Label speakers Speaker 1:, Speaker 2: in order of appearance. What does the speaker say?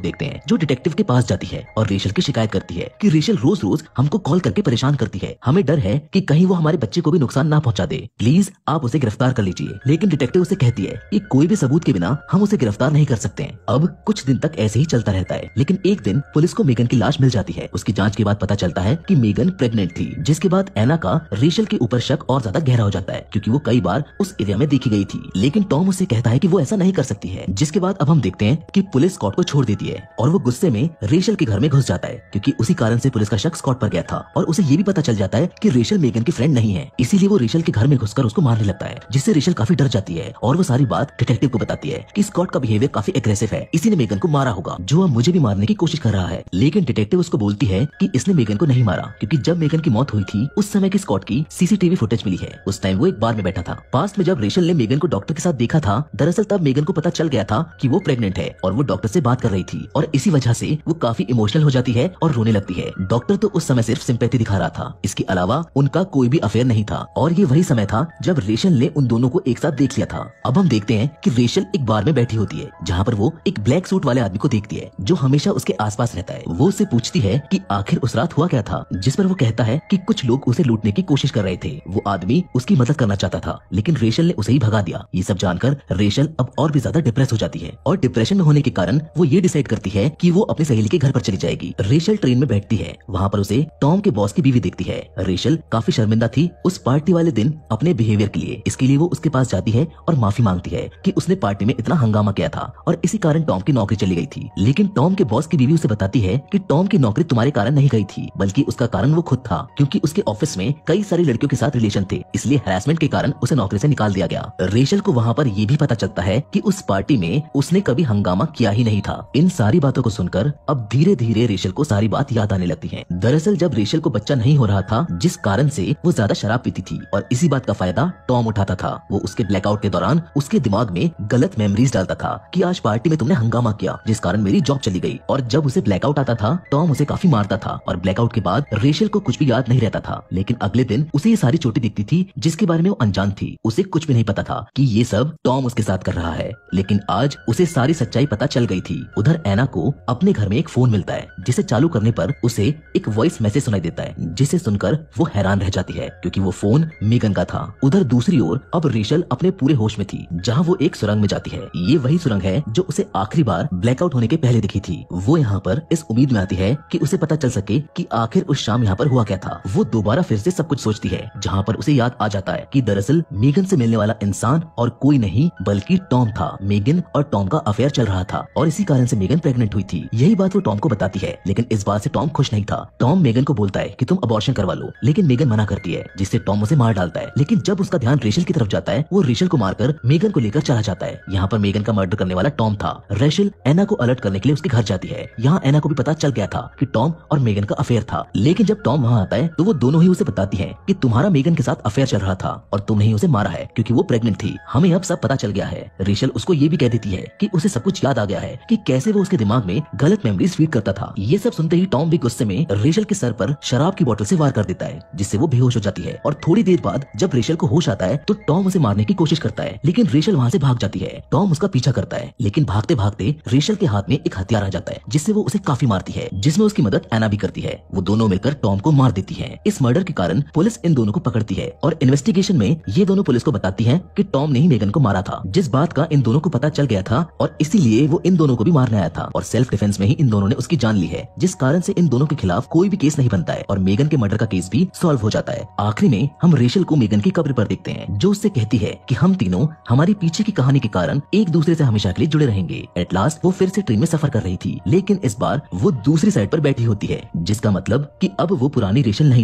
Speaker 1: देखते हैं जो डिटेक्टिव के पास जाती है और रेशल की शिकायत करती है कि रेशल रोज रोज हमको कॉल करके परेशान करती है हमें डर है कि कहीं वो हमारे बच्चे को भी नुकसान ना पहुंचा दे प्लीज आप उसे गिरफ्तार कर लीजिए लेकिन डिटेक्टिव उसे कहती है कि कोई भी सबूत के बिना हम उसे गिरफ्तार नहीं कर सकते अब कुछ दिन तक ऐसे ही चलता रहता है लेकिन एक दिन पुलिस को मेगन की लाश मिल जाती है उसकी जाँच के बाद पता चलता है की मेगन प्रेगनेंट थी जिसके बाद एना का रेशल के ऊपर शक और ज्यादा गहरा हो जाता है क्यूँकी वो कई बार उस एरिया में देखी गयी थी लेकिन टॉम उसे कहता है की वो ऐसा नहीं कर सकती है जिसके बाद अब हम देखते हैं की पुलिस कोर्ट को छोड़ देती देती है और वो गुस्से में रेशल के घर में घुस जाता है क्योंकि उसी कारण से पुलिस का शख्स स्कॉट पर गया था और उसे ये भी पता चल जाता है कि रेशल मेगन की फ्रेंड नहीं है इसीलिए वो रेशल के घर में घुसकर उसको मारने लगता है जिससे रेशल काफी डर जाती है और वो सारी बात डिटेक्टिव को बताती है की स्कॉट का बिहेवियर काफी एग्रेसिव है इसी ने मेगन को मारा होगा जो अब मुझे भी मारने की कोशिश कर रहा है लेकिन डिटेक्टिव उसको बोलती है की इसने मेगन को नहीं मारा क्यूँकी जब मेगन की मौत हुई थी उस समय की स्कॉट की सीसीटीवी फुटेज मिली है उस टाइम वो एक बार में बैठा था पास में जब रेशल ने मेगन को डॉक्टर के साथ देखा था दरअसल तब मेगन को पता चल गया था की वो प्रेगनेंट है और वो डॉक्टर ऐसी बात कर रही थी थी और इसी वजह से वो काफी इमोशनल हो जाती है और रोने लगती है डॉक्टर तो उस समय सिर्फ सिंपैथी दिखा रहा था इसके अलावा उनका कोई भी अफेयर नहीं था और ये वही समय था जब रेशल ने उन दोनों को एक साथ देख लिया था अब हम देखते हैं कि रेशल एक बार में बैठी होती है जहाँ पर वो एक ब्लैक सूट वाले आदमी को देखती है जो हमेशा उसके आस रहता है वो उसे पूछती है की आखिर उस रात हुआ क्या था जिस पर वो कहता है की कुछ लोग उसे लूटने की कोशिश कर रहे थे वो आदमी उसकी मदद करना चाहता था लेकिन रेशल ने उसे ही भगा दिया ये सब जानकर रेशल अब और भी ज्यादा डिप्रेस हो जाती है और डिप्रेशन में होने के कारण वो ये डिसाइड डिसाइड करती है कि वो अपने सहेली के घर पर चली जाएगी रेशल ट्रेन में बैठती है वहाँ पर उसे टॉम के बॉस की बीवी देखती है रेशल काफी शर्मिंदा थी उस पार्टी वाले दिन अपने बिहेवियर के लिए इसके लिए वो उसके पास जाती है और माफी मांगती है की उसने पार्टी में इतना हंगामा किया था और इसी कारण टॉम की नौकरी चली गई थी लेकिन टॉम के बॉस की बीवी उसे बताती है की टॉम की नौकरी तुम्हारे कारण नहीं गई थी बल्कि उसका कारण वो खुद था क्यूँकी उसके ऑफिस में कई सारी लड़कियों के साथ रिलेशन थे इसलिए हेरासमेंट के कारण उसे नौकरी से निकाल दिया गया रेशल को वहाँ पर यह भी पता चलता है कि उस पार्टी में उसने कभी हंगामा किया ही नहीं था इन सारी बातों को सुनकर अब धीरे धीरे रेशल को सारी बात याद आने लगती है दरअसल जब रेशल को बच्चा नहीं हो रहा था जिस कारण से वो ज्यादा शराब पीती थी और इसी बात का फायदा टॉम उठाता था वो उसके ब्लैकआउट के दौरान उसके दिमाग में गलत मेमोरीज डालता था कि आज पार्टी में तुमने हंगामा किया जिस कारण मेरी जॉब चली गई और जब उसे ब्लैकआउट आता था टॉम उसे काफी मारता था और ब्लैकआउट के बाद रेशल को कुछ भी याद नहीं रहता था लेकिन अगले दिन उसे ये सारी चोटी दिखती थी जिसके बारे में वो अनजान थी उसे कुछ भी नहीं पता था कि ये सब टॉम उसके साथ कर रहा है लेकिन आज उसे सारी सच्चाई पता चल गई थी उधर एना को अपने घर में एक फोन मिलता है जिसे चालू करने पर उसे एक वॉइस मैसेज सुनाई देता है जिसे सुनकर वो हैरान रह जाती है क्योंकि वो फोन मेगन का था उधर दूसरी ओर अब रेशल अपने पूरे होश में थी जहाँ वो एक सुरंग में जाती है ये वही सुरंग है जो उसे आखिरी बार ब्लैकआउट होने के पहले दिखी थी वो यहाँ पर इस उम्मीद में आती है की उसे पता चल सके की आखिर उस शाम यहाँ पर हुआ क्या था वो दोबारा फिर ऐसी सब कुछ सोचती है जहाँ पर उसे याद आ जाता है की दरअसल मेगन ऐसी मिलने वाला इंसान और कोई नहीं बल्कि टॉम था मेगन और टॉम का अफेयर चल रहा था और इसी कारण से मेगन मेगन प्रेगनेंट हुई थी यही बात वो टॉम को बताती है लेकिन इस बात से टॉम खुश नहीं था टॉम मेगन को बोलता है कि तुम अबॉर्शन करवा लो लेकिन मेगन मना करती है जिससे टॉम उसे मार डालता है लेकिन जब उसका ध्यान रेशल की तरफ जाता है वो रेशल को मारकर मेगन को लेकर चला जाता है यहाँ पर मेगन का मर्डर करने वाला टॉम था रेशल एना को अलर्ट करने के लिए उसके घर जाती है यहाँ एना को भी पता चल गया था की टॉम और मेगन का अफेयर था लेकिन जब टॉम वहाँ आता है तो वो दोनों ही उसे बताती है की तुम्हारा मेगन के साथ अफेयर चल रहा था और तुमने ही उसे मारा है क्यूँकी वो प्रेगनेंट थी हमें अब सब पता चल गया है रेशल उसको ये भी कह देती है की उसे सब कुछ याद आ गया है की कैसे वो उसके दिमाग में गलत मेमोरीज फीड करता था ये सब सुनते ही टॉम भी गुस्से में रेशल के सर पर शराब की बोतल से वार कर देता है जिससे वो बेहोश हो जाती है और थोड़ी देर बाद जब रेशल को होश आता है तो टॉम उसे मारने की कोशिश करता है लेकिन रेशल वहाँ से भाग जाती है टॉम उसका पीछा करता है लेकिन भागते भागते रेशल के हाथ में एक हथियार आ जाता है जिससे वो उसे काफी मारती है जिसमे उसकी मदद एना भी करती है वो दोनों मिलकर टॉम को मार देती है इस मर्डर के कारण पुलिस इन दोनों को पकड़ती है और इन्वेस्टिगेशन में ये दोनों पुलिस को बताती है की टॉम ने ही मेगन को मारा था जिस बात का इन दोनों को पता चल गया था और इसीलिए वो इन दोनों को भी मारने बनाया था और सेल्फ डिफेंस में ही इन दोनों ने उसकी जान ली है जिस कारण से इन दोनों के खिलाफ कोई भी केस नहीं बनता है और मेगन के मर्डर का केस भी सॉल्व हो जाता है आखिरी में हम रेशल को मेगन की कब्र पर देखते हैं जो उससे कहती है कि हम तीनों हमारी पीछे की कहानी के कारण एक दूसरे से हमेशा के लिए जुड़े रहेंगे एट लास्ट वो फिर से ट्रेन में सफर कर रही थी लेकिन इस बार वो दूसरी साइड पर बैठी होती है जिसका मतलब की अब वो पुरानी रेशल नहीं